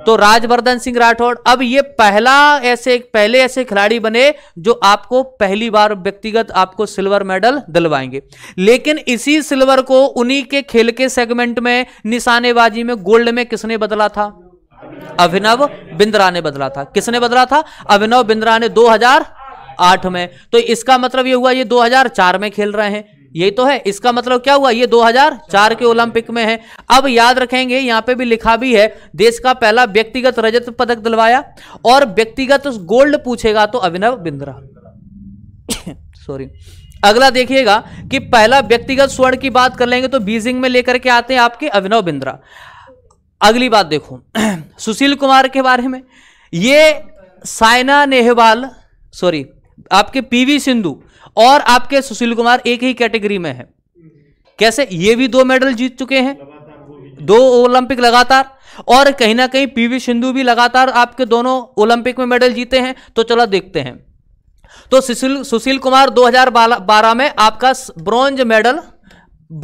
तो राजवर्धन सिंह राठौड़ अब ये पहला ऐसे पहले ऐसे खिलाड़ी बने जो आपको पहली बार व्यक्तिगत आपको सिल्वर मेडल दिलवाएंगे लेकिन इसी सिल्वर को उन्हीं के खेल के सेगमेंट में निशानेबाजी में गोल्ड में किसने बदला था अभिनव बिंद्रा ने बदला था किसने बदला था अभिनव बिंद्रा ने आठ में तो इसका मतलब ये हुआ ये 2004 में खेल रहे हैं यही तो है इसका मतलब क्या हुआ ये 2004 के ओलंपिक में है अब याद रखेंगे यहां पे भी लिखा भी है देश का पहला व्यक्तिगत रजत पदक दिलवाया और व्यक्तिगत गोल्ड पूछेगा तो अभिनव बिंद्रा सॉरी *coughs* अगला देखिएगा कि पहला व्यक्तिगत स्वर्ण की बात कर लेंगे तो बीजिंग में लेकर के आते हैं आपके अभिनव बिंद्रा अगली बात देखो *coughs* सुशील कुमार के बारे में ये साइना नेहवाल सॉरी आपके पीवी सिंधु और आपके सुशील कुमार एक ही कैटेगरी में है कैसे ये भी दो मेडल जीत चुके हैं दो ओलंपिक लगातार और कहीं ना कहीं पीवी सिंधु भी लगातार आपके दोनों ओलंपिक में मेडल जीते हैं तो चलो देखते हैं तो सुशील सुशील कुमार 2012 में आपका ब्रॉन्ज मेडल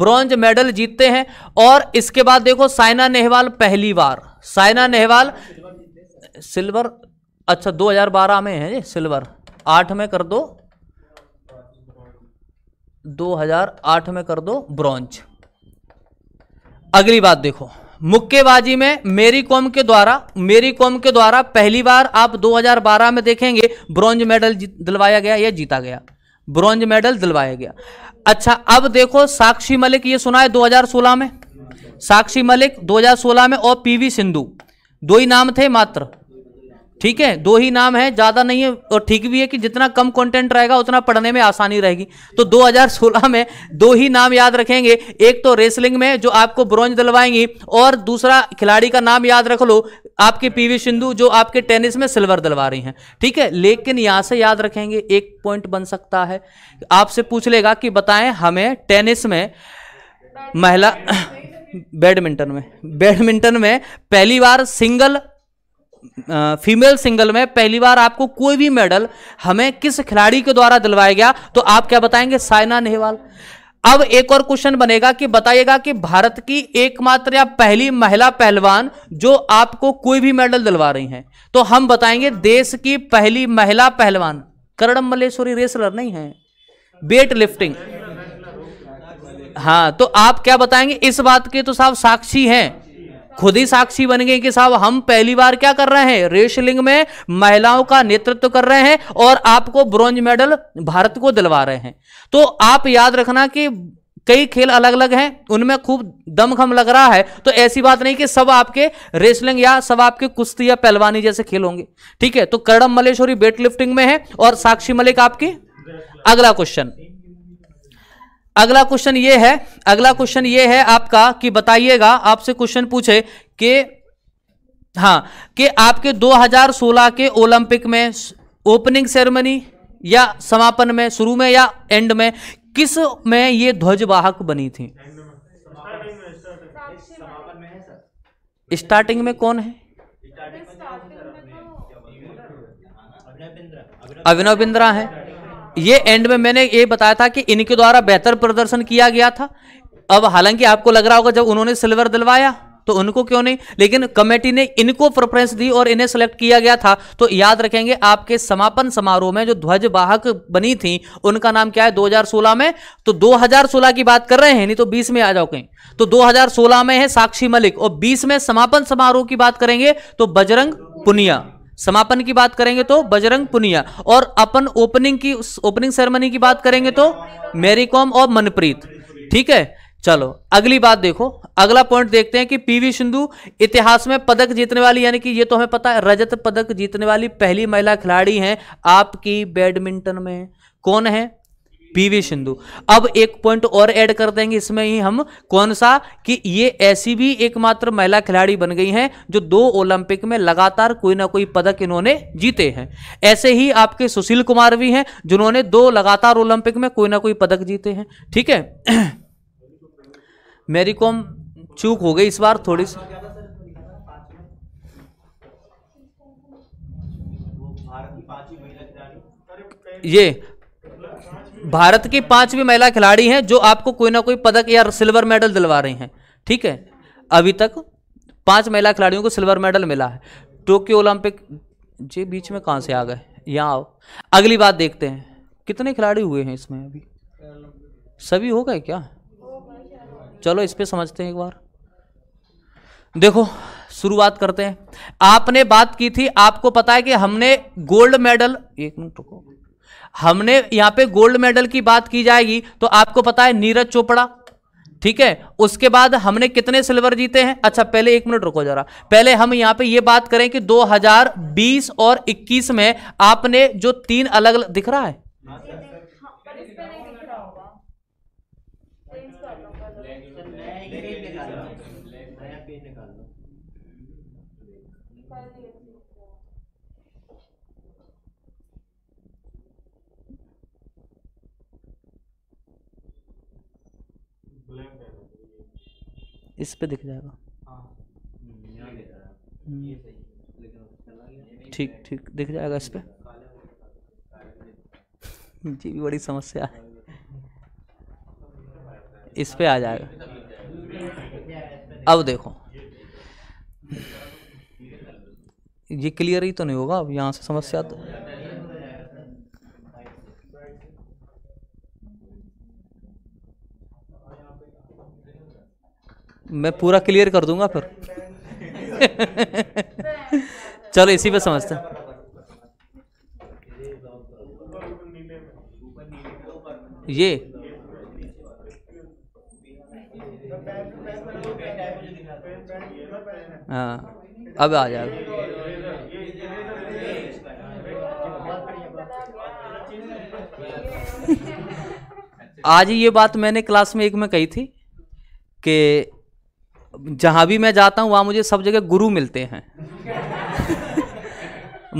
ब्रॉन्ज मेडल जीतते हैं और इसके बाद देखो साइना नेहवाल पहली बार साइना नेहवाल सिल्वर अच्छा 2012 में है सिल्वर आठ में कर दो दो हजार आठ में कर दो ब्रॉन्ज अगली बात देखो मुक्केबाजी में मेरी कॉम के द्वारा मेरी कॉम के द्वारा पहली बार आप 2012 में देखेंगे ब्रॉन्ज मेडल दिलवाया गया या जीता गया ब्रॉन्ज मेडल दिलवाया गया अच्छा अब देखो साक्षी मलिक ये सुना है 2016 में साक्षी मलिक 2016 में और पीवी सिंधु दो ही नाम थे मात्र ठीक है दो ही नाम है ज़्यादा नहीं है और ठीक भी है कि जितना कम कंटेंट रहेगा उतना पढ़ने में आसानी रहेगी तो 2016 में दो ही नाम याद रखेंगे एक तो रेसलिंग में जो आपको ब्रॉन्ज दिलवाएंगी और दूसरा खिलाड़ी का नाम याद रख लो आपके पीवी सिंधु जो आपके टेनिस में सिल्वर दिलवा रही हैं ठीक है लेकिन यहां से याद रखेंगे एक पॉइंट बन सकता है आपसे पूछ लेगा कि बताएं हमें टेनिस में महिला बैडमिंटन में बैडमिंटन में पहली बार सिंगल फीमेल सिंगल में पहली बार आपको कोई भी मेडल हमें किस खिलाड़ी के द्वारा दिलवाया गया तो आप क्या बताएंगे साइना नेहवाल अब एक और क्वेश्चन बनेगा कि बताइएगा कि भारत की एकमात्र या पहली महिला पहलवान जो आपको कोई भी मेडल दिलवा रही हैं तो हम बताएंगे देश की पहली महिला पहलवान करणम मलेश्वरी रेसलर नहीं है वेट लिफ्टिंग हाँ तो आप क्या बताएंगे इस बात के तो साहब साक्षी हैं खुद ही साक्षी बन गए कि साहब हम पहली बार क्या कर रहे हैं रेसलिंग में महिलाओं का नेतृत्व कर रहे हैं और आपको ब्रॉन्ज मेडल भारत को दिलवा रहे हैं तो आप याद रखना कि कई खेल अलग अलग हैं उनमें खूब दमखम लग रहा है तो ऐसी बात नहीं कि सब आपके रेसलिंग या सब आपके कुश्ती या पहलवानी जैसे खेल होंगे ठीक है तो करडम मलेश्वरी वेट लिफ्टिंग में है और साक्षी मलिक आपकी अगला क्वेश्चन अगला क्वेश्चन ये है अगला क्वेश्चन ये है आपका कि बताइएगा आपसे क्वेश्चन पूछे कि हाँ कि आपके 2016 के ओलंपिक में ओपनिंग सेरेमनी या समापन में शुरू में या एंड में किस में ये ध्वजवाहक बनी थी स्टार्टिंग में कौन है अभिनव बिंद्रा है ये एंड में मैंने ये बताया था कि इनके द्वारा बेहतर प्रदर्शन किया गया था अब हालांकि आपको लग रहा होगा जब उन्होंने सिल्वर दिलवाया तो उनको क्यों नहीं लेकिन कमेटी ने इनको प्रेफरेंस दी और इन्हें सेलेक्ट किया गया था तो याद रखेंगे आपके समापन समारोह में जो ध्वज वाहक बनी थी उनका नाम क्या है 2016 में तो 2016 की बात कर रहे हैं नहीं तो 20 में आ जाओ कहीं तो 2016 में है साक्षी मलिक और 20 में समापन समारोह की बात करेंगे तो बजरंग पुनिया समापन की बात करेंगे तो बजरंग पुनिया और अपन ओपनिंग की ओपनिंग सेरेमनी की बात करेंगे तो मेरी कॉम और मनप्रीत ठीक है चलो अगली बात देखो अगला पॉइंट देखते हैं कि पीवी सिंधु इतिहास में पदक जीतने वाली यानी कि ये तो हमें पता है रजत पदक जीतने वाली पहली महिला खिलाड़ी हैं आपकी बैडमिंटन में कौन है पीवी सिंधु अब एक पॉइंट और ऐड कर देंगे इसमें ही हम कौन सा कि ये ऐसी भी एकमात्र महिला खिलाड़ी बन गई हैं जो दो ओलंपिक में लगातार कोई ना कोई पदक इन्होंने जीते हैं ऐसे ही आपके सुशील कुमार भी हैं जिन्होंने दो लगातार ओलंपिक में कोई ना कोई पदक जीते हैं ठीक है मेरी कॉम चूक हो गई इस बार थोड़ी सी ये भारत की पांचवी महिला खिलाड़ी हैं जो आपको कोई ना कोई पदक या सिल्वर मेडल दिलवा रही हैं ठीक है अभी तक पांच महिला खिलाड़ियों को सिल्वर मेडल मिला है टोक्यो ओलंपिक जे बीच में कहाँ से आ गए यहाँ आओ अगली बात देखते हैं कितने खिलाड़ी हुए हैं इसमें अभी सभी हो गए क्या चलो इस पर समझते हैं एक बार देखो शुरुआत करते हैं आपने बात की थी आपको पता है कि हमने गोल्ड मेडल एक मिनट रुको हमने यहाँ पे गोल्ड मेडल की बात की जाएगी तो आपको पता है नीरज चोपड़ा ठीक है उसके बाद हमने कितने सिल्वर जीते हैं अच्छा पहले एक मिनट रुको जरा पहले हम यहां पे ये बात करें कि 2020 और 21 में आपने जो तीन अलग दिख रहा है इस पे दिख जाएगा हाँ। हम्म, हम्म। ठीक ठीक दिख जाएगा इस पर जी भी बड़ी समस्या है इस पे आ जाएगा अब देखो ये क्लियर ही तो नहीं होगा अब यहाँ से समस्या तो मैं पूरा क्लियर कर दूंगा फिर चलो इसी पे समझते हैं ये हाँ अब आ जाएगा आज ये बात मैंने क्लास में एक में कही थी कि जहाँ भी मैं जाता हूँ वहाँ मुझे सब जगह गुरु मिलते हैं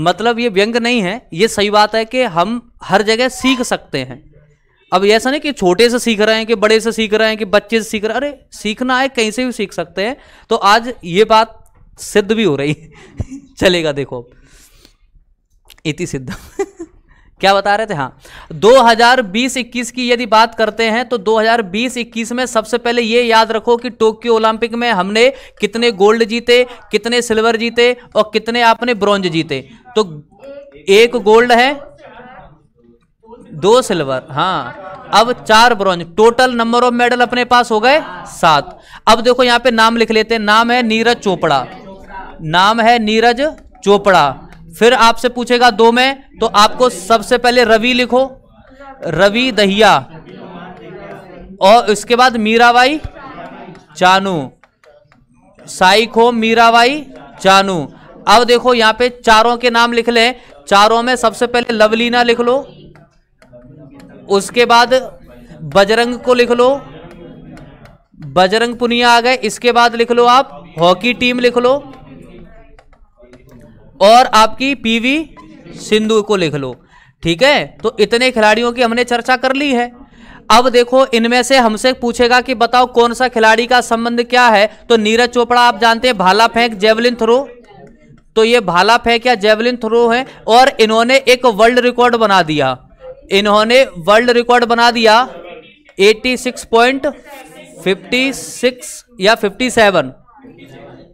मतलब ये व्यंग नहीं है ये सही बात है कि हम हर जगह सीख सकते हैं अब ऐसा नहीं कि छोटे से सीख रहे हैं कि बड़े से सीख रहे हैं कि बच्चे से सीख रहे हैं अरे सीखना है कहीं से भी सीख सकते हैं तो आज ये बात सिद्ध भी हो रही *laughs* चलेगा देखो इति सिद्ध *laughs* क्या बता रहे थे हाँ 2020-21 की यदि बात करते हैं तो 2020-21 में सबसे पहले ये याद रखो कि टोक्यो ओलंपिक में हमने कितने गोल्ड जीते कितने सिल्वर जीते और कितने आपने ब्रॉन्ज जीते तो एक गोल्ड है दो सिल्वर हाँ अब चार bronze total number of medal अपने पास हो गए सात अब देखो यहाँ पे नाम लिख लेते हैं नाम है नीरज चोपड़ा नाम है नीरज चोपड़ा फिर आपसे पूछेगा दो में तो आपको सबसे पहले रवि लिखो रवि दहिया और इसके बाद मीराबाई चानू साइक हो मीराबाई चानू अब देखो यहां पे चारों के नाम लिख लें चारों में सबसे पहले लवलीना लिख लो उसके बाद बजरंग को लिख लो बजरंग पुनिया आ गए इसके बाद लिख लो आप हॉकी टीम लिख लो और आपकी पीवी सिंधु को लिख लो ठीक है तो इतने खिलाड़ियों की हमने चर्चा कर ली है अब देखो इनमें से हमसे पूछेगा कि बताओ कौन सा खिलाड़ी का संबंध क्या है तो नीरज चोपड़ा आप जानते हैं भाला फेंक जेवलिन थ्रो तो ये भाला फेंक या जेवलिन थ्रो है और इन्होंने एक वर्ल्ड रिकॉर्ड बना दिया इन्होंने वर्ल्ड रिकॉर्ड बना दिया 86.56 या 57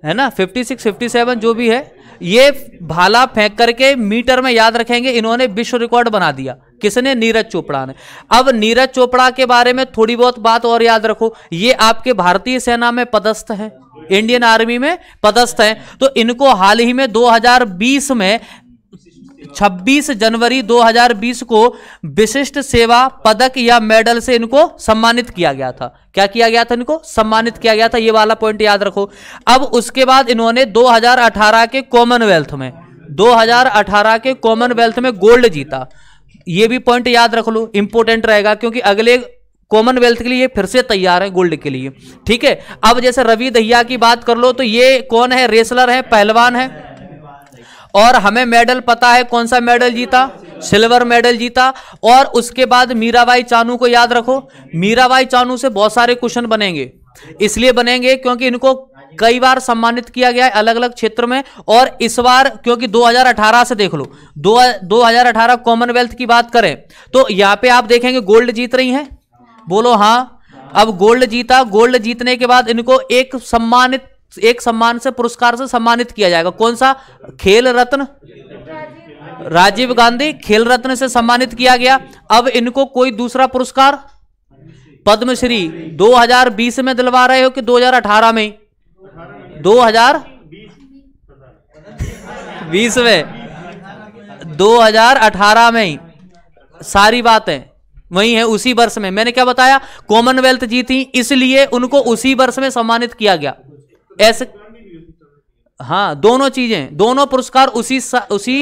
है ना 56 57 जो भी है ये भाला फेंक करके मीटर में याद रखेंगे इन्होंने विश्व रिकॉर्ड बना दिया किसने नीरज चोपड़ा ने अब नीरज चोपड़ा के बारे में थोड़ी बहुत बात और याद रखो ये आपके भारतीय सेना में पदस्थ है इंडियन आर्मी में पदस्थ है तो इनको हाल ही में 2020 में 26 जनवरी 2020 को विशिष्ट सेवा पदक या मेडल से इनको सम्मानित किया गया था क्या किया गया था इनको सम्मानित किया गया था ये वाला पॉइंट याद रखो अब उसके बाद इन्होंने 2018 के कॉमनवेल्थ में 2018 के कॉमनवेल्थ में गोल्ड जीता ये भी पॉइंट याद रख लो इंपोर्टेंट रहेगा क्योंकि अगले कॉमनवेल्थ के लिए फिर से तैयार है गोल्ड के लिए ठीक है अब जैसे रवि दहिया की बात कर लो तो ये कौन है रेसलर है पहलवान है और हमें मेडल पता है कौन सा मेडल जीता सिल्वर मेडल जीता और उसके बाद मीराबाई चानू को याद रखो मीराबाई चानू से बहुत सारे क्वेश्चन बनेंगे इसलिए बनेंगे क्योंकि इनको कई बार सम्मानित किया गया है अलग अलग क्षेत्र में और इस बार क्योंकि 2018 से देख लो दो 2018 कॉमनवेल्थ की बात करें तो यहाँ पे आप देखेंगे गोल्ड जीत रही हैं बोलो हाँ अब गोल्ड जीता गोल्ड जीतने के बाद इनको एक सम्मानित एक सम्मान से पुरस्कार से सम्मानित किया जाएगा कौन सा खेल रत्न राजीव गांधी खेल रत्न से सम्मानित किया गया अब इनको कोई दूसरा पुरस्कार पद्मश्री 2020 में दिलवा रहे हो कि 2018 में 2020 में 2018 में सारी बातें वही है उसी वर्ष में मैंने क्या बताया कॉमनवेल्थ जीती इसलिए उनको उसी वर्ष में सम्मानित किया गया ऐसे हाँ दोनों चीजें दोनों पुरस्कार उसी उसी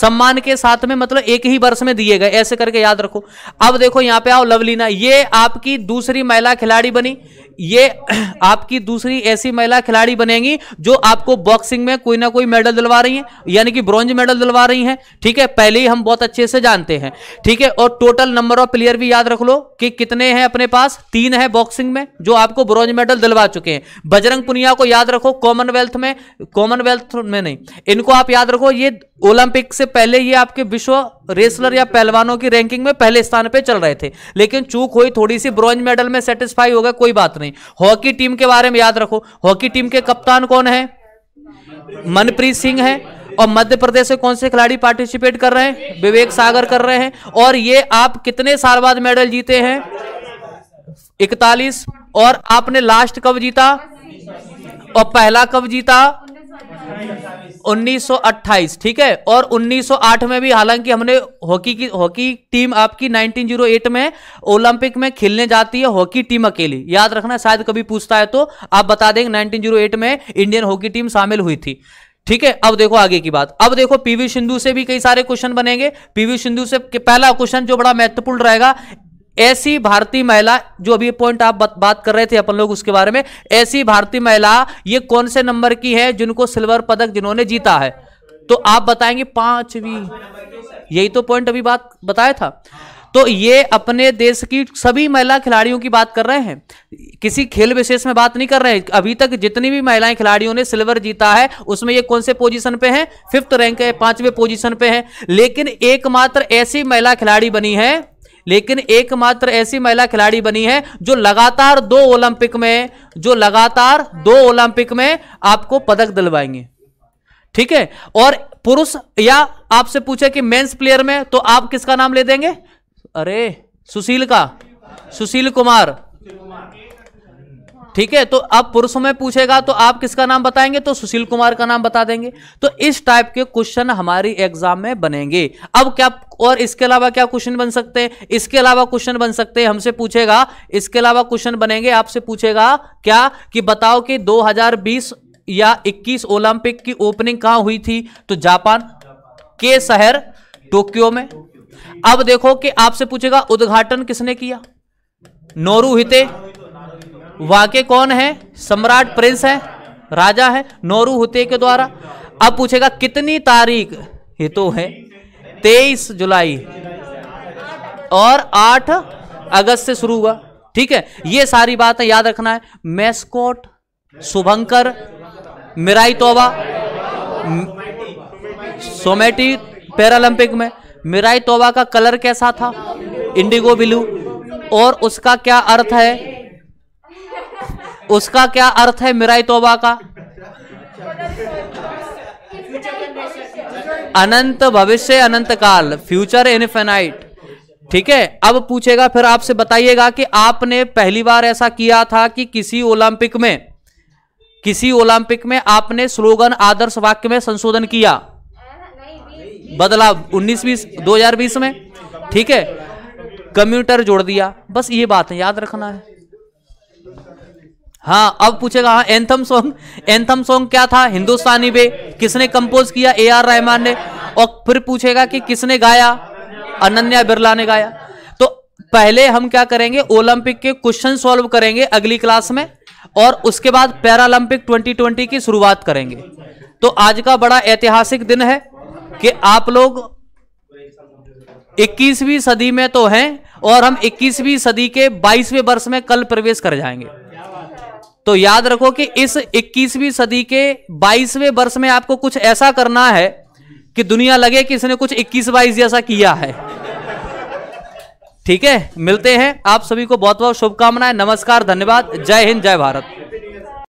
सम्मान के साथ में मतलब एक ही वर्ष में दिए गए ऐसे करके याद रखो अब देखो यहाँ पे आओ लवलीना ये आपकी दूसरी महिला खिलाड़ी बनी ये *clears throat* आपकी दूसरी ऐसी महिला खिलाड़ी बनेंगी जो आपको बॉक्सिंग में कोई ना कोई मेडल दिलवा रही है यानी कि ब्रॉन्ज मेडल दिलवा रही है ठीक है पहले ही हम बहुत अच्छे से जानते हैं ठीक है और टोटल नंबर ऑफ प्लेयर भी याद रख लो कि कितने हैं अपने पास तीन है बॉक्सिंग में जो आपको ब्रॉन्ज मेडल दिलवा चुके हैं बजरंग पुनिया को याद रखो कॉमनवेल्थ में कॉमनवेल्थ में नहीं इनको आप याद रखो ये ओलंपिक से पहले ये आपके विश्व रेसलर या पहलवानों की रैंकिंग में पहले स्थान पे चल रहे थे लेकिन चूक हुई थोड़ी सी ब्रॉन्ज मेडल में सेटिस्फाई होगा कोई बात नहीं नहीं हॉकी टीम के बारे में याद रखो हॉकी टीम के कप्तान कौन है मनप्रीत सिंह है और मध्य प्रदेश से कौन से खिलाड़ी पार्टिसिपेट कर रहे हैं विवेक सागर कर रहे हैं और ये आप कितने साल बाद मेडल जीते हैं इकतालीस और आपने लास्ट कब जीता और पहला कब जीता 1928 ठीक है और 1908 में भी हालांकि हमने हॉकी की हॉकी टीम आपकी 1908 में ओलंपिक में खेलने जाती है हॉकी टीम अकेली याद रखना शायद कभी पूछता है तो आप बता देंगे 1908 में इंडियन हॉकी टीम शामिल हुई थी ठीक है अब देखो आगे की बात अब देखो पीवी सिंधु से भी कई सारे क्वेश्चन बनेंगे पीवी सिंधु से पहला क्वेश्चन जो बड़ा महत्वपूर्ण रहेगा ऐसी भारतीय महिला जो अभी पॉइंट आप बत, बात कर रहे थे अपन लोग उसके बारे में ऐसी भारतीय महिला ये कौन से नंबर की है जिनको सिल्वर पदक जिन्होंने जीता है तो आप बताएंगे पांचवी यही तो पॉइंट अभी बात बताया था तो ये अपने देश की सभी महिला खिलाड़ियों की बात कर रहे हैं किसी खेल विशेष में बात नहीं कर रहे हैं अभी तक जितनी भी महिलाएं खिलाड़ियों ने सिल्वर जीता है उसमें ये कौन से पोजीशन पे हैं फिफ्थ रैंक है पांचवें पोजीशन पे है लेकिन एकमात्र ऐसी महिला खिलाड़ी बनी है लेकिन एकमात्र ऐसी महिला खिलाड़ी बनी है जो लगातार दो ओलंपिक में जो लगातार दो ओलंपिक में आपको पदक दिलवाएंगे ठीक है और पुरुष या आपसे पूछे कि मेंस प्लेयर में तो आप किसका नाम ले देंगे अरे सुशील का सुशील कुमार ठीक है तो अब पुरुषों में पूछेगा तो आप किसका नाम बताएंगे तो सुशील कुमार का नाम बता देंगे तो इस टाइप के क्वेश्चन हमारी एग्जाम में बनेंगे अब क्या और इसके अलावा क्या क्वेश्चन बन सकते हैं इसके अलावा क्वेश्चन बन सकते हैं हमसे पूछेगा इसके अलावा क्वेश्चन बनेंगे आपसे पूछेगा क्या कि बताओ कि दो या इक्कीस ओलंपिक की ओपनिंग कहां हुई थी तो जापान के शहर टोक्यो में अब देखो कि आपसे पूछेगा उद्घाटन किसने किया नोरू हिते वाके कौन है सम्राट प्रिंस है राजा है नोरू हुते के द्वारा अब पूछेगा कितनी तारीख ये तो है तेईस जुलाई और आठ अगस्त से शुरू हुआ ठीक है ये सारी बातें याद रखना है मैस्कोट शुभंकर मिराई तोबा सोमेटी पैरालंपिक में मिराई तोबा का कलर कैसा था इंडिगो ब्लू और उसका क्या अर्थ है उसका क्या अर्थ है मिराई तोबा का अनंत भविष्य अनंत काल फ्यूचर इनफेनाइट ठीक है अब पूछेगा फिर आपसे बताइएगा कि आपने पहली बार ऐसा किया था कि किसी ओलंपिक में किसी ओलंपिक में आपने स्लोगन आदर्श वाक्य में संशोधन किया बदलाव उन्नीस बीस दो हजार बीस में ठीक है कंप्यूटर जोड़ दिया बस ये बात है याद रखना है हाँ अब पूछेगा हाँ एंथम सॉन्ग एंथम सॉन्ग क्या था हिंदुस्तानी बे किसने कंपोज किया ए आर रहमान ने और फिर पूछेगा कि किसने गाया अनन्या बिरला ने गाया तो पहले हम क्या करेंगे ओलंपिक के क्वेश्चन सॉल्व करेंगे अगली क्लास में और उसके बाद पैरालंपिक 2020 की शुरुआत करेंगे तो आज का बड़ा ऐतिहासिक दिन है कि आप लोग 21वीं सदी में तो हैं और हम 21वीं सदी के 22वें वर्ष में कल प्रवेश कर जाएंगे तो याद रखो कि इस 21वीं सदी के 22वें वर्ष में आपको कुछ ऐसा करना है कि दुनिया लगे कि इसने कुछ 21 बाईस जैसा किया है ठीक है मिलते हैं आप सभी को बहुत बहुत शुभकामनाएं नमस्कार धन्यवाद जय हिंद जय भारत